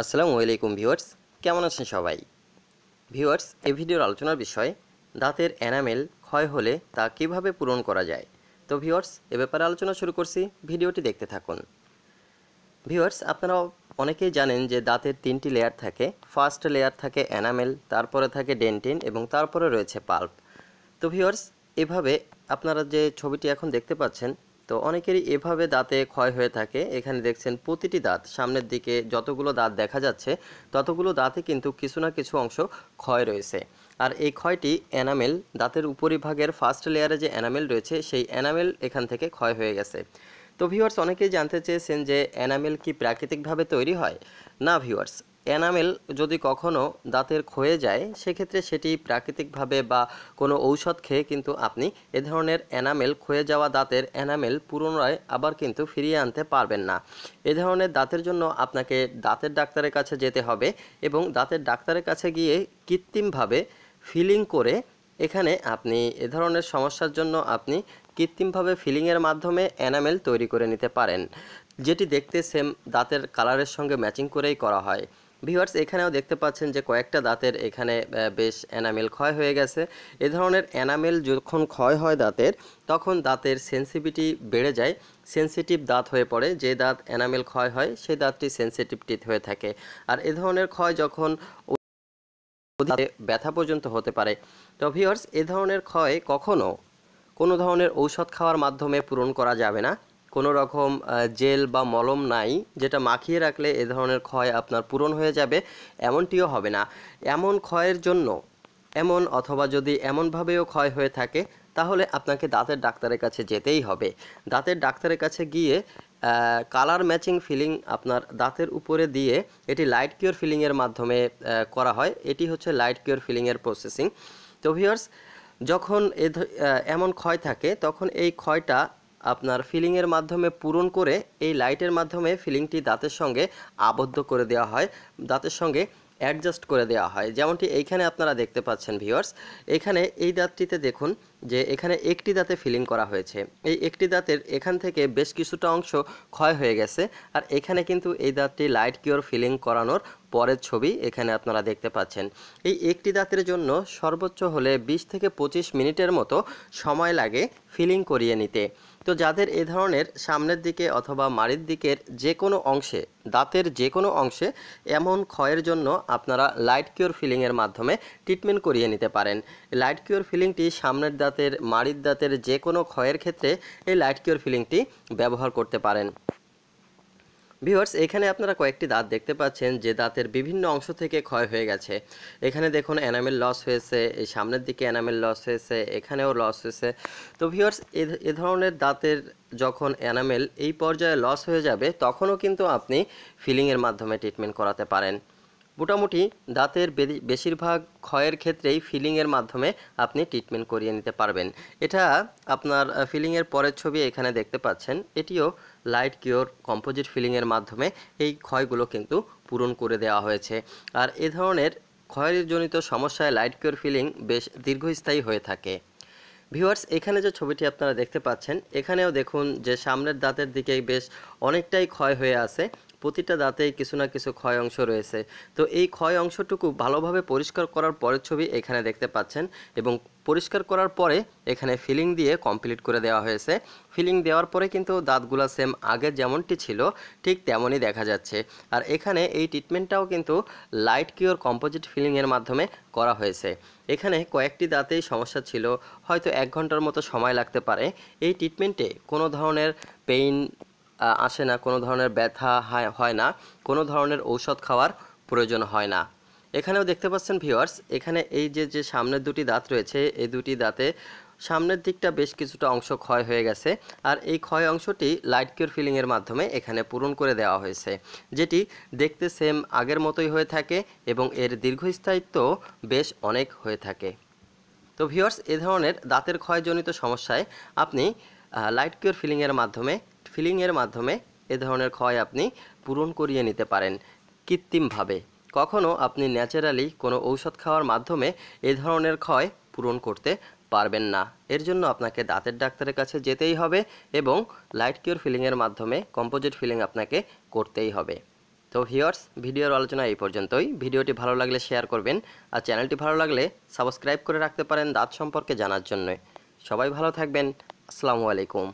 আসসালামু আলাইকুম ভিউয়ার্স কেমন আছেন সবাই ভিউয়ার্স এই ভিডিওর আলোচনার বিষয় দাঁতের এনামেল ক্ষয় হলে তা কিভাবে পূরণ করা যায় তো ভিউয়ার্স এ ব্যাপারে আলোচনা শুরু করছি ভিডিওটি দেখতে থাকুন ভিউয়ার্স আপনারা অনেকেই জানেন যে দাঁতের তিনটি লেয়ার থাকে ফার্স্ট লেয়ার থাকে এনামেল তারপরে থাকে ডেন্টিন এবং তারপরে রয়েছে পাল্প তো ভিউয়ার্স এভাবে আপনারা যে ছবিটি এখন দেখতে পাচ্ছেন তো অনেকেরই এভাবে দাঁতে ক্ষয় হয়ে থাকে এখানে দেখছেন প্রতিটি দাঁত সামনের দিকে যতগুলো দাঁত দেখা যাচ্ছে ততগুলো দাঁতে কিন্তু কিছু না কিছু অংশ ক্ষয় রয়েছে আর এই ক্ষয়টি এনামেল দাঁতের উপরিভাগের ফার্স্ট লেয়ারে যে এনামেল রয়েছে সেই এনামেল এখান থেকে ক্ষয় হয়ে গেছে তো ভিউয়ার্স অনেকেই জানতে চেয়েছেন যে এনামেল কি প্রাকৃতিকভাবে তৈরি হয় না ভিউয়ার্স এনামেল যদি কখনও দাঁতের ক্ষয়ে যায় সেক্ষেত্রে সেটি প্রাকৃতিকভাবে বা কোনো ঔষধ খেয়ে কিন্তু আপনি এ ধরনের এনামেল ক্ষয়ে যাওয়া দাঁতের এনামেল পুনরায় আবার কিন্তু ফিরিয়ে আনতে পারবেন না এ ধরনের দাঁতের জন্য আপনাকে দাঁতের ডাক্তারের কাছে যেতে হবে এবং দাঁতের ডাক্তারের কাছে গিয়ে কৃত্রিমভাবে ফিলিং করে এখানে আপনি এ ধরনের সমস্যার জন্য আপনি কৃত্রিমভাবে ফিলিংয়ের মাধ্যমে এনামেল তৈরি করে নিতে পারেন যেটি দেখতে সেম দাঁতের কালারের সঙ্গে ম্যাচিং করেই করা হয় ভিউয়ার্স এখানেও দেখতে পাচ্ছেন যে কয়েকটা দাঁতের এখানে বেশ এনামেল ক্ষয় হয়ে গেছে এ ধরনের এনামেল যখন ক্ষয় হয় দাঁতের তখন দাঁতের সেন্সিভিটি বেড়ে যায় সেন্সিটিভ দাঁত হয়ে পড়ে যে দাঁত এনামেল ক্ষয় হয় সেই দাঁতটি সেন্সিটিভটি হয়ে থাকে আর এ ধরনের ক্ষয় যখন ব্যথা পর্যন্ত হতে পারে তো ভিউয়ার্স এ ধরনের ক্ষয় কখনও কোনো ধরনের ঔষধ খাওয়ার মাধ্যমে পূরণ করা যাবে না কোনো রকম জেল বা মলম নাই যেটা মাখিয়ে রাখলে এ ধরনের ক্ষয় আপনার পূরণ হয়ে যাবে এমনটিও হবে না এমন ক্ষয়ের জন্য এমন অথবা যদি এমনভাবেও ক্ষয় হয়ে থাকে তাহলে আপনাকে দাঁতের ডাক্তারের কাছে যেতেই হবে দাঁতের ডাক্তারের কাছে গিয়ে কালার ম্যাচিং ফিলিং আপনার দাঁতের উপরে দিয়ে এটি লাইট কিওর ফিলিংয়ের মাধ্যমে করা হয় এটি হচ্ছে লাইট কিওর ফিলিংয়ের প্রসেসিং তো ভিওর্স যখন এমন ক্ষয় থাকে তখন এই ক্ষয়টা আপনার ফিলিংয়ের মাধ্যমে পূরণ করে এই লাইটের মাধ্যমে ফিলিংটি দাঁতের সঙ্গে আবদ্ধ করে দেওয়া হয় দাঁতের সঙ্গে অ্যাডজাস্ট করে দেওয়া হয় যেমনটি এইখানে আপনারা দেখতে পাচ্ছেন ভিওয়ার্স এখানে এই দাঁতটিতে দেখুন যে এখানে একটি দাঁতে ফিলিং করা হয়েছে এই একটি দাঁতের এখান থেকে বেশ কিছুটা অংশ ক্ষয় হয়ে গেছে আর এখানে কিন্তু এই দাঁতটি লাইট কিওর ফিলিং করানোর পরের ছবি এখানে আপনারা দেখতে পাচ্ছেন এই একটি দাঁতের জন্য সর্বোচ্চ হলে ২০ থেকে ২৫ মিনিটের মতো সময় লাগে ফিলিং করিয়ে নিতে তো যাদের এ ধরনের সামনের দিকে অথবা মাড়ির দিকের যে কোনো অংশে দাঁতের যে কোনো অংশে এমন ক্ষয়ের জন্য আপনারা লাইট কিওর ফিলিংয়ের মাধ্যমে ট্রিটমেন্ট করিয়ে নিতে পারেন লাইট কিওর ফিলিংটি সামনের দাঁতের মাড়ির দাঁতের যে কোনো ক্ষয়ের ক্ষেত্রে এই লাইট কিওর ফিলিংটি ব্যবহার করতে পারেন ভিউয়ার্স এখানে আপনারা কয়েকটি দাঁত দেখতে পাচ্ছেন যে দাঁতের বিভিন্ন অংশ থেকে ক্ষয় হয়ে গেছে এখানে দেখুন এনামেল লস হয়েছে এই সামনের দিকে এনামেল লস হয়েছে এখানেও লস হয়েছে তো ভিউয়ার্স এ ধরনের দাঁতের যখন এনামেল এই পর্যায়ে লস হয়ে যাবে তখনও কিন্তু আপনি ফিলিংয়ের মাধ্যমে ট্রিটমেন্ট করাতে পারেন মোটামুটি দাঁতের বেশিরভাগ ক্ষয়ের ক্ষেত্রেই ফিলিংয়ের মাধ্যমে আপনি ট্রিটমেন্ট করিয়ে নিতে পারবেন এটা আপনার ফিলিংয়ের পরের ছবি এখানে দেখতে পাচ্ছেন এটিও লাইট কিওর কম্পোজিট ফিলিংয়ের মাধ্যমে এই ক্ষয়গুলো কিন্তু পূরণ করে দেওয়া হয়েছে আর এ ধরনের ক্ষয়জনিত সমস্যায় লাইট কিওর ফিলিং বেশ দীর্ঘস্থায়ী হয়ে থাকে ভিউয়ার্স এখানে যে ছবিটি আপনারা দেখতে পাচ্ছেন এখানেও দেখুন যে সামনের দাঁতের দিকে বেশ অনেকটাই ক্ষয় হয়ে আছে প্রতিটা দাঁতেই কিছু না কিছু ক্ষয় অংশ রয়েছে তো এই ক্ষয় অংশটুকু ভালোভাবে পরিষ্কার করার পরের ছবি এখানে দেখতে পাচ্ছেন এবং পরিষ্কার করার পরে এখানে ফিলিং দিয়ে কমপ্লিট করে দেওয়া হয়েছে ফিলিং দেওয়ার পরে কিন্তু দাঁতগুলো সেম আগে যেমনটি ছিল ঠিক তেমনই দেখা যাচ্ছে আর এখানে এই ট্রিটমেন্টটাও কিন্তু লাইট কিওর কম্পোজিট ফিলিংয়ের মাধ্যমে করা হয়েছে এখানে কয়েকটি দাঁতেই সমস্যা ছিল হয়তো এক ঘন্টার মতো সময় লাগতে পারে এই ট্রিটমেন্টে কোনো ধরনের পেইন আসে না কোনো ধরনের ব্যথা হয় না কোনো ধরনের ঔষধ খাওয়ার প্রয়োজন হয় না এখানেও দেখতে পাচ্ছেন ভিওয়ার্স এখানে এই যে যে সামনের দুটি দাঁত রয়েছে এই দুটি দাঁতে সামনের দিকটা বেশ কিছুটা অংশ ক্ষয় হয়ে গেছে আর এই ক্ষয় অংশটি লাইট কিউর ফিলিংয়ের মাধ্যমে এখানে পূরণ করে দেওয়া হয়েছে যেটি দেখতে সেম আগের মতোই হয়ে থাকে এবং এর দীর্ঘস্থায়িত্ব বেশ অনেক হয়ে থাকে তো ভিওয়ার্স এ ধরনের দাঁতের ক্ষয়জনিত সমস্যায় আপনি লাইট কিউর ফিলিংয়ের মাধ্যমে ফিলিংয়ের মাধ্যমে এ ধরনের ক্ষয় আপনি পূরণ করিয়ে নিতে পারেন কৃত্রিমভাবে কখনও আপনি ন্যাচারালি কোনো ঔষধ খাওয়ার মাধ্যমে এ ধরনের ক্ষয় পূরণ করতে পারবেন না এর জন্য আপনাকে দাঁতের ডাক্তারের কাছে যেতেই হবে এবং লাইট কিওর ফিলিংয়ের মাধ্যমে কম্পোজিট ফিলিং আপনাকে করতেই হবে তো হিয়ার্স ভিডিওর আলোচনা এই পর্যন্তই ভিডিওটি ভালো লাগলে শেয়ার করবেন আর চ্যানেলটি ভালো লাগলে সাবস্ক্রাইব করে রাখতে পারেন দাঁত সম্পর্কে জানার জন্য সবাই ভালো থাকবেন আসসালামু আলাইকুম